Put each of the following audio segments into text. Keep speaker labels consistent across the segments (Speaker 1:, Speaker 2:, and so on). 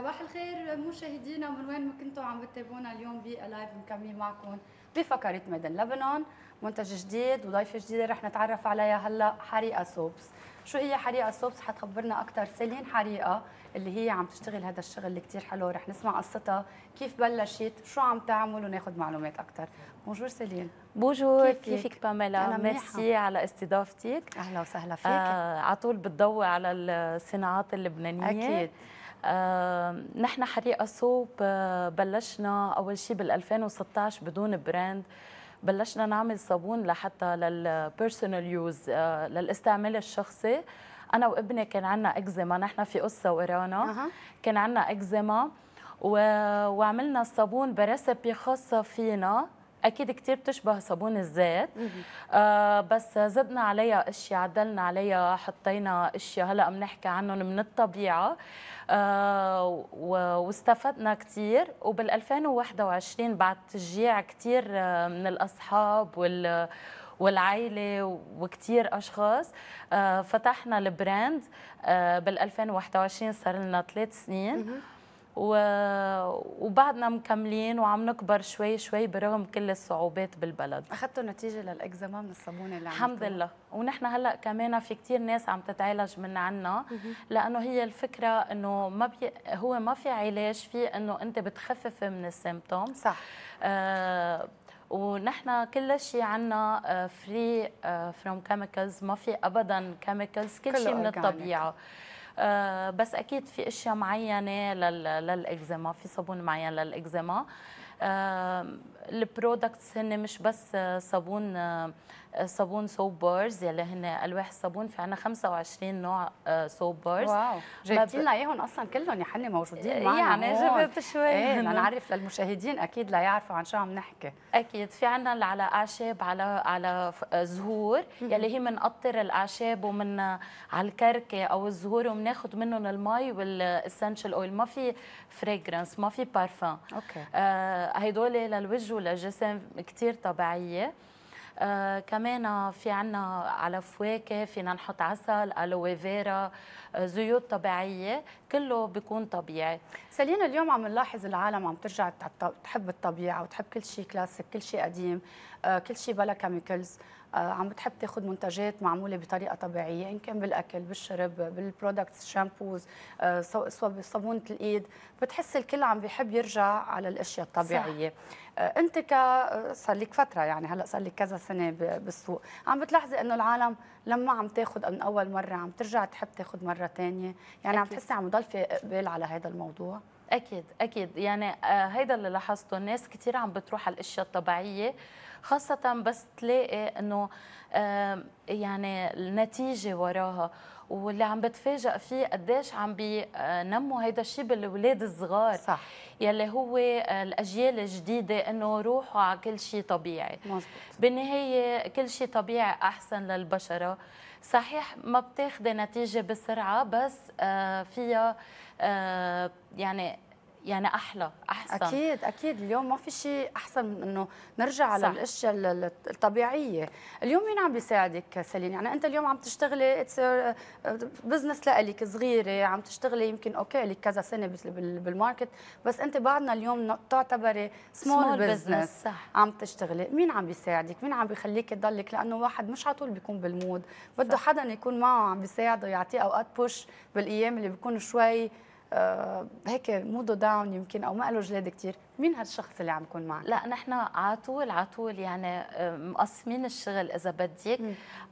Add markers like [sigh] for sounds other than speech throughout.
Speaker 1: صباح الخير مشاهدينا من وين ما كنتوا عم بتابعونا اليوم بلايف مكملين معكم بفقره ميدان لبنان منتج جديد وضيفة جديدة رح نتعرف عليها هلا حريقة سوبس شو هي حريقة سوبس حتخبرنا أكثر سيلين حريقة اللي هي عم تشتغل هذا الشغل اللي كثير حلو رح نسمع قصتها كيف بلشت شو عم تعمل وناخذ معلومات أكثر بونجور سيلين
Speaker 2: بونجور كيفك باميلا ميرسي على استضافتك أهلا وسهلا فيك آه على طول بتضوي على الصناعات اللبنانية أكيد آه، نحن حريقه صوب آه، بلشنا اول شيء بال 2016 بدون براند بلشنا نعمل صابون لحتى للبيرسونال آه، يوز للاستعمال الشخصي انا وابني كان عندنا اكزيما نحن في قصه ورانا أه. كان عندنا اكزيما و... وعملنا الصابون بريسبي خاصه فينا اكيد كتير بتشبه صابون الزيت آه بس زدنا عليها اشياء عدلنا عليها حطينا اشياء هلا بنحكي عنهم من الطبيعه آه واستفدنا كثير وبال 2021 بعد تشجيع كثير آه، من الاصحاب وال والعائلة وكتير أشخاص آه، فتحنا البراند آه، بال 2021 صار لنا ثلاث سنين وبعدنا مكملين وعم نكبر شوي شوي برغم كل الصعوبات بالبلد اخذتوا نتيجه للاكزيما من الصابونه اللي الحمد لله ونحن هلا كمان في كثير ناس عم تتعالج من عنا لانه هي الفكره انه ما بي هو ما في علاج في انه انت بتخفف من السيمبتوم صح آه ونحن كل شيء عنا فري فروم كيميكلز ما في ابدا كيميكلز كل شيء من الطبيعه آه بس اكيد في اشياء معينه للاكزيما في صابون معين للاكزيما آه البرودكتس هن مش بس صابون صابون سوب بارز يلي هن الواح الصابون في عنا 25 نوع سوب آه، بارز واو جايبين لنا اياهم اصلا كلهم يا حني موجودين آه، معنا يعني جبت شوي ايه لنعرف
Speaker 1: [laughs] للمشاهدين اكيد لا
Speaker 2: يعرفوا عن شو عم نحكي اكيد في عنا على اعشاب على على آه، زهور يلي هي بنقطر الاعشاب ومن على الكركه او الزهور وبناخذ منهم المي والاسنشال اويل ما في فريجرنس ما في بارفان اوكي آه هدول للوجه بيخرجوا لجسم كثير طبيعيه آه كمان في عنا على فواكه فينا نحط عسل الوفيرا زيوت طبيعيه كله بيكون طبيعي سلينا اليوم عم نلاحظ العالم عم ترجع تحب الطبيعه
Speaker 1: وتحب كل شيء كلاسيك كل شيء قديم آه، كل شيء بلا كيميكلز آه، عم بتحب تاخذ منتجات معموله بطريقه طبيعيه ان كان بالاكل بالشرب بالبرودكتس الشامبوز صابونه الايد بتحس الكل عم بيحب يرجع على الاشياء الطبيعيه صح. آه، انت ك صار لك فتره يعني هلا صار لك كذا سنه بالسوق عم بتلاحظي انه العالم لما عم تاخذ من اول مره عم ترجع تحب تاخذ مره مره ثانيه يعني أكيد. عم تحسي عم ضل في اقبال على هذا الموضوع
Speaker 2: اكيد اكيد يعني آه، هيدا اللي لاحظته الناس كثير عم بتروح على الاشياء الطبيعيه خاصه بس تلاقي انه آه، يعني النتيجه وراها واللي عم بتفاجئ فيه قديش عم بينموا هيدا الشيء بالاولاد الصغار صح يلي هو آه، الاجيال الجديده انه روحوا على كل شيء طبيعي مزبط. بالنهايه كل شيء طبيعي احسن للبشره صحيح ما بتاخذي نتيجه بسرعه بس آه، فيها آه، يعني يعني احلى احسن اكيد
Speaker 1: اكيد اليوم ما في شيء احسن من انه نرجع على الاشياء الطبيعيه اليوم مين عم بيساعدك سليم يعني انت اليوم عم تشتغلي بزنس لك صغيره عم تشتغلي يمكن اوكي لك كذا سنه بالماركت بس انت بعدنا اليوم تعتبري سمول بزنس عم تشتغلي مين عم بيساعدك مين عم بيخليك تضلك لانه واحد مش على طول بيكون بالمود بده حدا يكون معه عم بيساعده يعطيه اوقات بوش بالايام اللي بيكون شوي آه، هيك موده داون يمكن او ما له جلاد كثير مين هالشخص اللي عم يكون
Speaker 2: معك؟ لا نحن عطول عطول يعني آه، مقسمين الشغل اذا بدك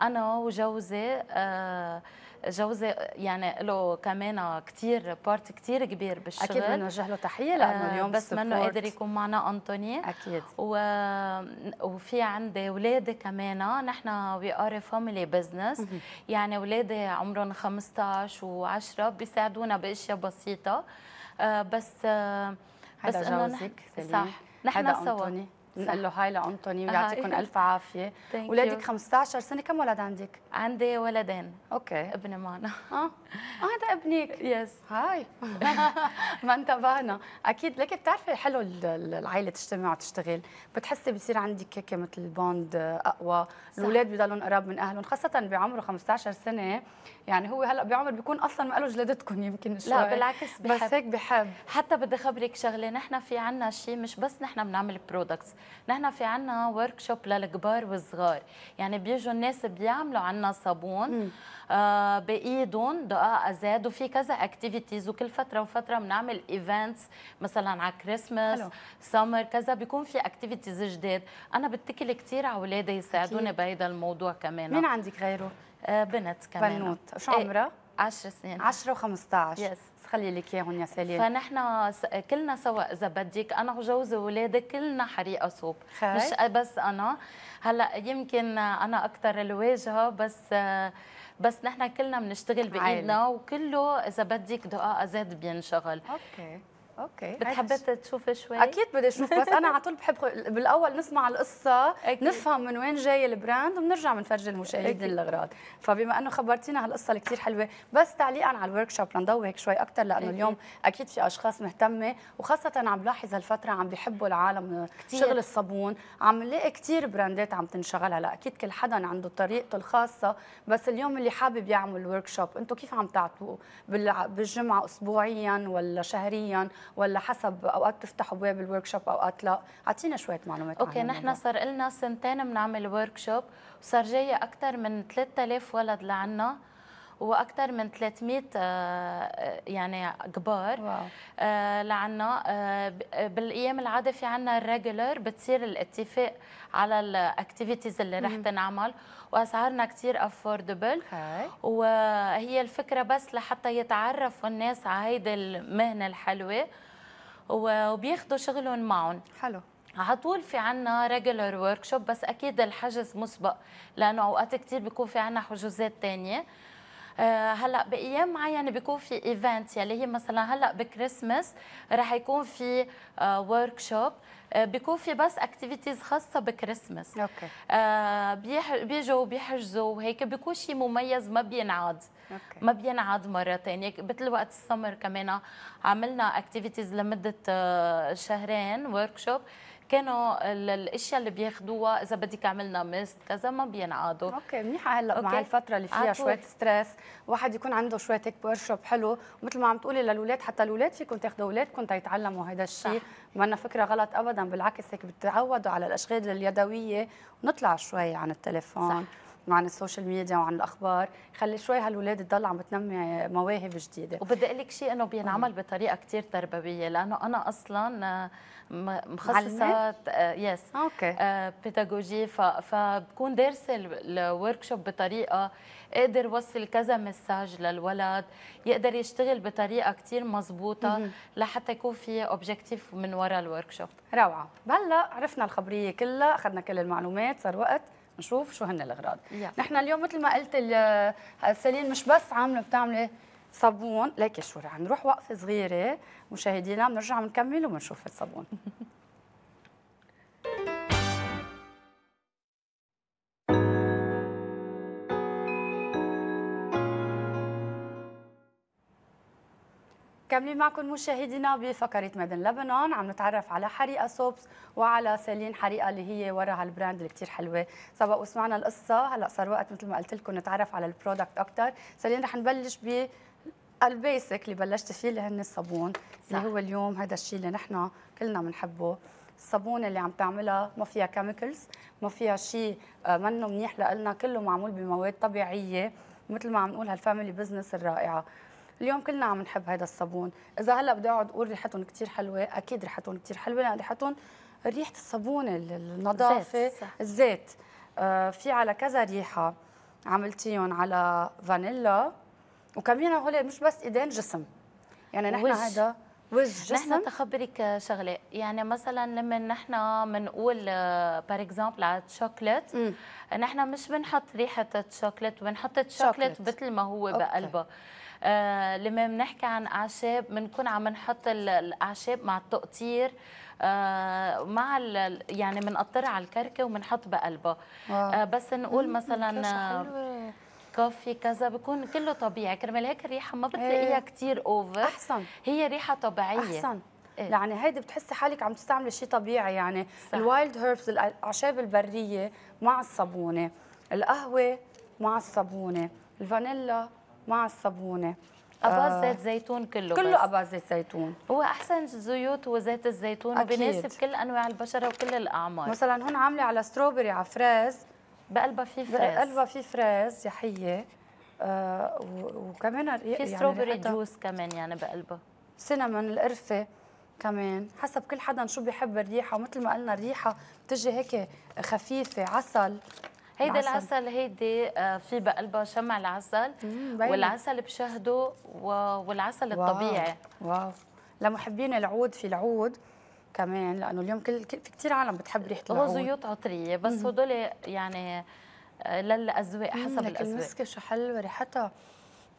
Speaker 2: انا وجوزي آه، جوزي يعني له كمان كثير بارت كثير كبير بالشغل اكيد بنوجه له تحيه لانه آه، اليوم بس منه قادر يكون معنا انطوني اكيد و... وفي عندي اولادي كمان نحن وي ار فاميلي بزنس يعني اولادي عمرهم 15 و10 بيساعدونا باشياء بسيطه بس حدا جوزك صح نحن سوا
Speaker 1: نقول له هاي لانطوني آه، ويعطيكم الف عافيه [laughs] ولادك 15 سنه كم ولد
Speaker 2: عندك عندي ولدين اوكي ابني
Speaker 1: معنا [laughs] آه. اه هذا ابنك يس هاي [laughs] ما انتبهنا اكيد لك بتعرفي حلو العائله تجتمع وتشتغل بتحسي بصير عندك هيك مثل بوند اقوى الاولاد بضلهم قراب من اهلهم خاصه بعمره 15 سنه يعني هو هلا بعمر بيكون اصلا ما له جلدتكم يمكن شوي لا بالعكس بحب. بس هيك
Speaker 2: بحب حتى بدي خبرك شغله نحن في عنا شيء مش بس نحن بنعمل برودكتس نحن في عنا ورك شوب للكبار والصغار يعني بيجوا الناس بيعملوا عنا صابون آه بايدهم دقائق زاد وفي كذا اكتيفيتيز وكل فتره وفتره بنعمل ايفنتس مثلا على كريسماس سمر كذا بيكون في اكتيفيتيز جداد انا بتكل كثير على اولادي يساعدوني بهذا الموضوع كمان مين عندك غيره؟ آه بنت كمان بنوت شو عمرها؟ إيه 10 سنين 10 و15 يس yes.
Speaker 1: خلي لك اياهم يا سليم
Speaker 2: فنحن كلنا سوا اذا بدك انا وجوزي واولادي كلنا حريقه صوب مش بس انا هلا يمكن انا اكثر الواجهه بس بس نحن كلنا بنشتغل بايدنا وكله اذا بدك دقائق زاد بينشغل اوكي اوكي بتحبي تشوفي شوي اكيد بدي اشوف بس انا على طول
Speaker 1: بحب بالاول نسمع القصه أكيد. نفهم من وين جاي البراند وبنرجع بنفرجي المشاهدين الاغراض فبما انه خبرتينا هالقصه اللي كثير حلوه بس تعليقا على الورك شوب لنضوي هيك شوي اكثر لانه اليوم اكيد في اشخاص مهتمه وخاصه عم بلاحظ هالفتره عم بيحبوا العالم آه، كتير. شغل الصابون عم نلاقي كثير براندات عم تنشغل هلا اكيد كل حدا عنده طريقته الخاصه بس اليوم اللي حابب يعمل ورك شوب انتم كيف عم تعطوه بالجمعه اسبوعيا ولا شهريا ولا حسب اوقات تفتحوا بواب الورك شوب اوقات لا
Speaker 2: اعطينا شويه معلومات اوكي نحن صار لنا سنتين بنعمل ورك شوب وصار جايه اكثر من 3000 ولد لعنا واكثر من 300 آه، آه، يعني كبار آه، لعنا بالايام العاده في عنا الريجولر بتصير الاتفاق على الاكتيفيتيز اللي رح تنعمل واسعارنا كثير افوردبل وهي الفكره بس لحتى يتعرفوا الناس على هيدي المهنه الحلوه وبياخذوا شغلهم معهم حلو على طول في عنا ريجولر ورك شوب بس اكيد الحجز مسبق لانه اوقات كثير بيكون في عنا حجوزات ثانيه آه، هلا بايام معينه بيكون في ايفنت يلي يعني هي مثلا هلا بكريسماس رح يكون في ورك آه، شوب آه، بيكون في بس اكتيفيتيز خاصه بكريسماس اوكي آه بيجوا بيحجزوا وهيك بيكون شيء مميز ما بينعاد أوكي. ما بينعاد مره ثانيه يعني مثل وقت السمر كمان عملنا اكتيفيتيز لمده شهرين ورك شوب كانوا الاشياء اللي بياخذوها اذا بدك عملنا مست كذا ما بينعادوا اوكي منيحه هلا مع الفتره اللي فيها شويه
Speaker 1: ستريس واحد يكون عنده شويه هيك ورشوب حلو مثل ما عم تقولي للاولاد حتى الاولاد فيكم تاخذوا اولادكم تيتعلموا هذا الشيء ما فكره غلط ابدا بالعكس هيك بتعودوا على الاشغال اليدويه ونطلع شوي عن التليفون صح. انه عن السوشيال ميديا وعن الاخبار خلي شوي هالولاد تضل عم بتنمي مواهب جديده وبدي اقول لك شيء انه
Speaker 2: بينعمل بطريقه كثير تربويه لانه انا اصلا آه، مخصصه آه، يس آه، اوكي بيداغوجي فبكون دارسه الورك شوب بطريقه قادر وصل كذا مساج للولد يقدر يشتغل بطريقه كثير مضبوطه لحتى يكون في اوبجيكتيف من وراء الورك شوب روعه هلا
Speaker 1: عرفنا الخبريه كلها اخذنا كل المعلومات صار وقت نشوف شو هن الاغراض نحن اليوم مثل ما قلت سليل مش بس عامله بتعملي صابون ليك شو رح نروح وقفه صغيره مشاهدينا بنرجع بنكمل وبنشوف الصابون [laughs] كملين معكم مشاهدينا بفقرة مدن لبنان عم نتعرف على حريقة سوبس وعلى سالين حريقة اللي هي وراء هالبراند اللي كتير حلوة سبق وسمعنا القصة هلا صار وقت مثل ما قلت لكم نتعرف على البرودكت أكثر سالين رح نبلش بالبيسك اللي بلشت فيه اللي هن الصابون صح. اللي هو اليوم هذا الشيء اللي نحن كلنا بنحبه الصابون اللي عم تعملها ما فيها كيميكلز ما فيها شيء آه، منه منيح لنا كله معمول بمواد طبيعيه مثل ما عم نقول هالفاميلي بزنس الرائعه اليوم كلنا عم نحب هذا الصابون اذا هلا بدي اقعد اقول ريحتهم كثير حلوه اكيد ريحتهم كثير حلوه لان ريحتهم ريحه الصابون النظافه زيت. الزيت آه في على كذا ريحه عملتيهم على فانيلا وكمان هول مش بس ايدين جسم يعني نحن هذا والجسم نحن
Speaker 2: تخبرك شغله يعني مثلا لما نحن بنقول بار اكزامبل على الشوكليت نحن مش بنحط ريحه الشوكليت بنحط الشوكليت مثل ما هو بقلبه آه لما بنحكي عن اعشاب بنكون عم نحط الاعشاب مع التقطير آه مع يعني بنقطرها على الكركه وبنحط بقلبها آه بس نقول مثلا كوفي كذا بكون كله طبيعي كرمال هيك الريحه ما بتلاقيها إيه. كثير اوفر
Speaker 1: احسن هي ريحه طبيعيه احسن إيه؟ يعني هيدي بتحسي حالك عم تستعملي شيء طبيعي يعني صح. الوايلد هيربز الاعشاب البريه مع الصابونه القهوه مع الصابونه الفانيلا مع الصابونه اباز آه زيت زيتون كله كله اباز زيت زيتون
Speaker 2: هو احسن زيوت وزيت الزيتون وبيناسب كل انواع البشره وكل الاعمار
Speaker 1: مثلا هون عامله على ستروبري على فريز بقلبها في فريز بقلبها في فريز يحيه آه وكمان في يعني ستروبري جوس كمان يعني بقلبها سينامون القرفه كمان حسب كل حدا شو بيحب الريحه ومثل ما قلنا الريحه بتجي هيك خفيفه عسل هيدا العسل
Speaker 2: هيدي آه، في بقلبها شمع العسل والعسل بشهده والعسل الطبيعي
Speaker 1: واو, واو. لمحبين العود في العود كمان لانه اليوم كل في كثير عالم بتحب ريحه العود زيوت
Speaker 2: عطريه بس هدول يعني للاذواق حسب الاذواق لكن المسكه
Speaker 1: شو حلوه ريحتها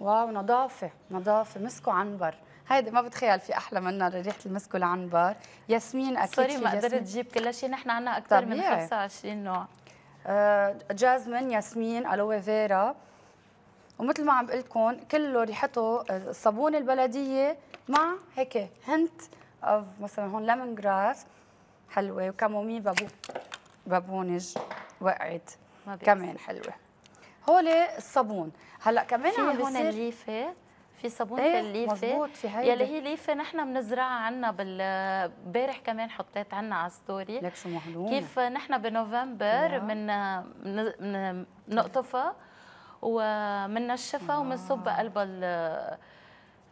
Speaker 1: واو نظافه نظافه مسكو عنبر هيدي ما بتخيل في احلى منها ريحه المسك والعنبر ياسمين اكيد سوري ما قدرت تجيب
Speaker 2: كل شيء نحن عندنا اكثر من 25 نوع آه، جازمين
Speaker 1: ياسمين الوي فيرا ومثل ما عم بقول لكم كله ريحته آه، الصابونه البلديه مع هيك هنت اوف مثلا هون ليمون جراس حلوه وكامومي بابو بابونج وقعت كمان حلوه هول
Speaker 2: الصابون هلا كمان عم بيصير هون الليفه في صابون ايه الليفه في هيدي يلي هي ليفه نحن بنزرعها عنا امبارح كمان حطيت عنا على ستوري لك شو محلومة. كيف نحن بنوفمبر من بنقطفها ومننشفها ومنصب قلبها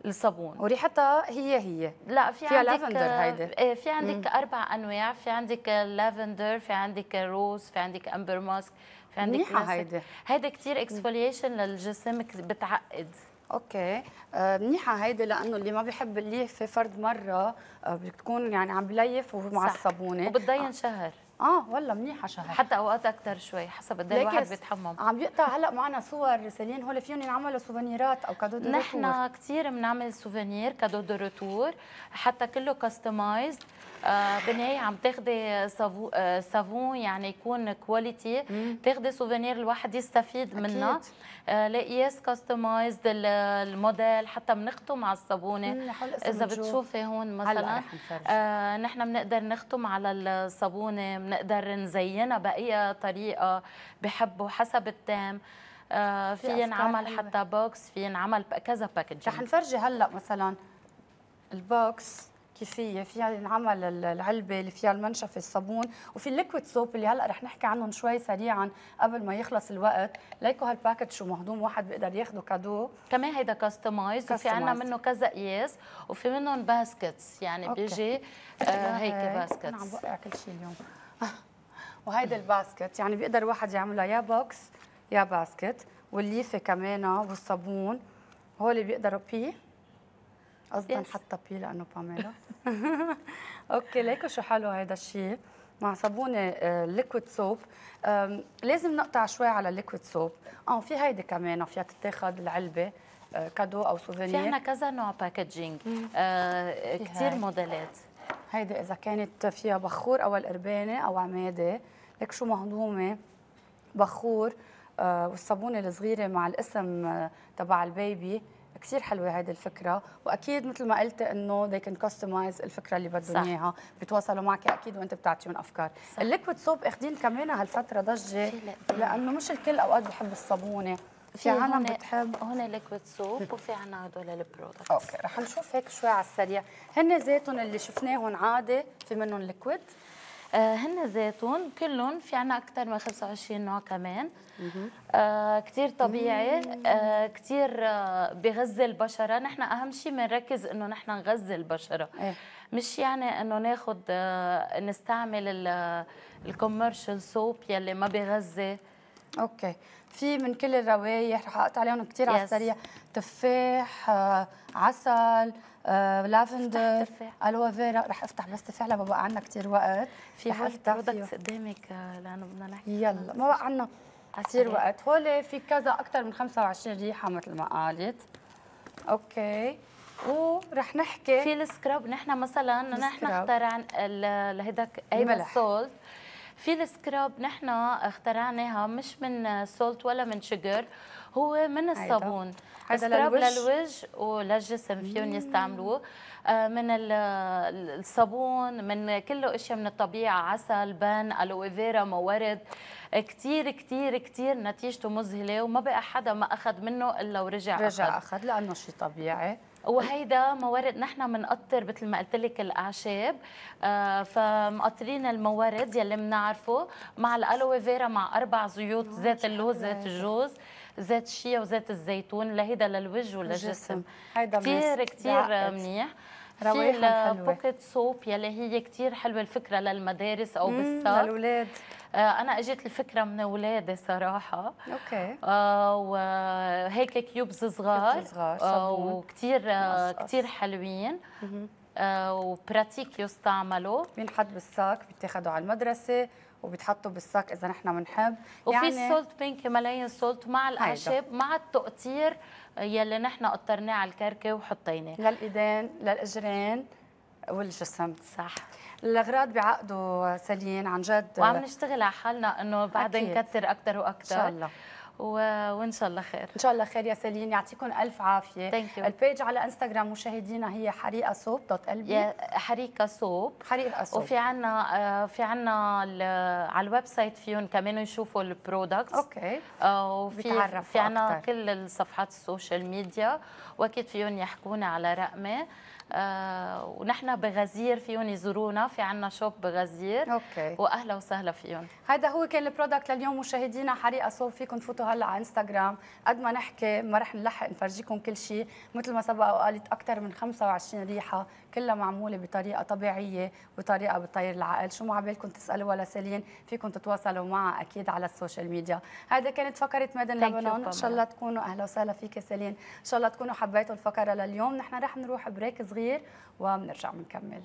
Speaker 2: الصابون وريحتها هي هي لا في فيها عندك لافندر آه، هيدي إيه، في عندك مم. اربع انواع في عندك آه، لافندر في عندك آه، روز في عندك امبر ماسك في عندك منيحه هيدي هيدا كثير اكسفوليشن للجسم بتعقد اوكي منيحه
Speaker 1: هيدي لانه اللي ما بيحب الليف في فرد مره بتكون يعني عم بليف ومع صح. الصابونه وبتضيع شهر اه والله منيحه شهر حتى اوقات اكثر شوي حسب قد ايه الواحد بيتحمم عم يقطع هلا معنا
Speaker 2: صور سيلين هول فيهم ينعملوا سوفينيرات او كادو دو نحن كثير بنعمل سوفينير كادو دو روتور حتى كله كاستمايزد آه بالنهايه عم تاخذي صابون آه يعني يكون كواليتي تاخذي سوفينير الواحد يستفيد منها آه لقياس كاستمايزد الموديل حتى بنختم على الصابونه اذا بتشوفي هون مثلا آه، نحن بنقدر نختم على الصابونه نقدر نزينها بأي طريقة بحبه حسب التام آه، في ينعمل حتى بوكس في ينعمل كذا باكج رح نفرجي هلا مثلا
Speaker 1: البوكس كيف هي في ينعمل العلبه اللي فيها المنشفه الصابون وفي الليكويد سوب اللي هلا رح نحكي عنهم شوي سريعا قبل ما يخلص الوقت ليكو
Speaker 2: هالباكج شو مهضوم واحد بيقدر ياخده كادو كمان هيدا كاستمايز وفي عندنا منه كذا قياس وفي منهم باسكتس يعني أوكي. بيجي آه هيك باسكتس انا عم بوقع كل شيء اليوم
Speaker 1: [laughs] وهيدا الباسكت يعني بيقدر الواحد يعملها يا بوكس يا باسكت والليفه كمان والصابون هو اللي بيقدروا بي قصدا yes. حتى بي لانه باميلا [laughs] اوكي ليكو شو حلو هيدا الشيء مع صابونه ليكويد آه، سوب لازم نقطع شوي على الليكويد سوب اه في هيدي كمان فيها تتاخذ العلبه آه، كادو او سوفينير في عنا
Speaker 2: كذا نوع باكجينج
Speaker 1: آه كثير موديلات هيدي اذا كانت فيها بخور او القربانه او عماده لك شو مهضومه بخور آه، والصابونه الصغيره مع الاسم آه، تبع البيبي كثير حلوه هيدي الفكره واكيد مثل ما قلت انه they can customize الفكره اللي بدهم اياها بيتواصلوا معك اكيد وانت بتعطيهم افكار الليكويد صوب اخذين كمان هالفتره ضجه لانه مش الكل اوقات بحب الصابونه في عالم
Speaker 2: بتحب هنا ليكويد سوب وفي عنا هدول البرودكتس اوكي رح نشوف هيك شوي على السريع هن زيتون اللي شفناهم عادي في منهم ليكويد آه، هن زيتون كلهم في عنا اكثر من 25 نوع كمان آه كثير طبيعي آه كثير آه بغذي البشره نحن اهم شيء بنركز انه نحن نغذي البشره إيه؟ مش يعني انه ناخذ آه نستعمل الكوميرشال سوب آه، يلي ما بغذي اوكي في من كل
Speaker 1: الروايح رح اقطع عليهم كثير على السريع تفاح آه، عسل لافندر الوا فيرا رح افتح بس تفاح لما بقى عندنا كثير وقت في برودكتس
Speaker 2: قدامك آه، لانه بدنا نحكي يلا ما بقى عندنا كثير وقت هول في كذا اكثر من 25 ريحه مثل ما قالت اوكي ورح نحكي في السكراب نحن مثلا نحن اخترعنا لهيداك اي سولت في السكراب نحن اخترعناها مش من سولت ولا من شجر هو من الصابون سكراب للوجه وللجسم فيهم يستعملوه آه، من الصابون من كله اشياء من الطبيعه عسل بان الوفيرا موارد كثير كثير كثير نتيجته مذهله وما بقى حدا ما اخذ منه الا ورجع اخذ رجع أخذ لانه شيء طبيعي وهيدا موارد نحن بنقطر مثل ما قلت لك الاعشاب آه، فمقطرين الموارد يلي بنعرفه مع الالوي فيرا مع اربع زيوت زيت اللوز زيت الجوز زيت الشيا وزيت الزيتون لهيدا للوجه وللجسم كثير كثير منيح روائح حلوه بوكيت صوب يلي هي كثير حلوه الفكره للمدارس او بالصف للاولاد آه، انا اجت الفكره من اولادي صراحه اوكي آه، وهيك كيوبز صغار صغار آه، وكثير كثير حلوين وبراتيك يستعملوا بينحط بالساك بيتاخذوا على
Speaker 1: المدرسه وبتحطوا بالساك اذا نحن بنحب وفي يعني السولت
Speaker 2: بينك ملايين سولت مع الاعشاب مع التقطير يلي نحن قطرناه على الكركه وحطيناه للايدين للاجرين والجسم صح
Speaker 1: الاغراض بعقده سليم عن
Speaker 2: جد وعم نشتغل على حالنا انه بعدين نكثر اكثر واكثر ان شاء الله و... وان شاء الله خير ان شاء الله خير يا سليم يعطيكم الف عافيه ثانك يو البيج على انستغرام مشاهدينا هي حريقه صوب دوت قلبي حريقه صوب حريقه صوب وفي عنا آه، في عنا على الويب سايت فيهم كمان يشوفوا البرودكتس اوكي آه، وفي في عنا كل الصفحات السوشيال ميديا واكيد فيهم يحكونا على رقمي آه، ونحن بغزير فيهم يزورونا في عنا شوب بغزير اوكي واهلا وسهلا فيهم
Speaker 1: هذا هو كان البرودكت لليوم مشاهدينا حريقه صوب فيكم تفوتوا هلا على انستغرام قد ما نحكي ما رح نلحق نفرجيكم كل شيء مثل ما سبق وقالت اكثر من 25 ريحه كلها معموله بطريقه طبيعيه وطريقه بتطير العقل شو ما عبالكم تسالوا ولا سالين فيكم تتواصلوا معها اكيد على السوشيال ميديا هذا كانت فقره ميدن لبنان ان شاء الله تكونوا اهلا وسهلا فيك سالين ان شاء الله تكونوا حبيتوا الفقره لليوم نحن رح نروح بريك صغير صغير وبنرجع بنكمل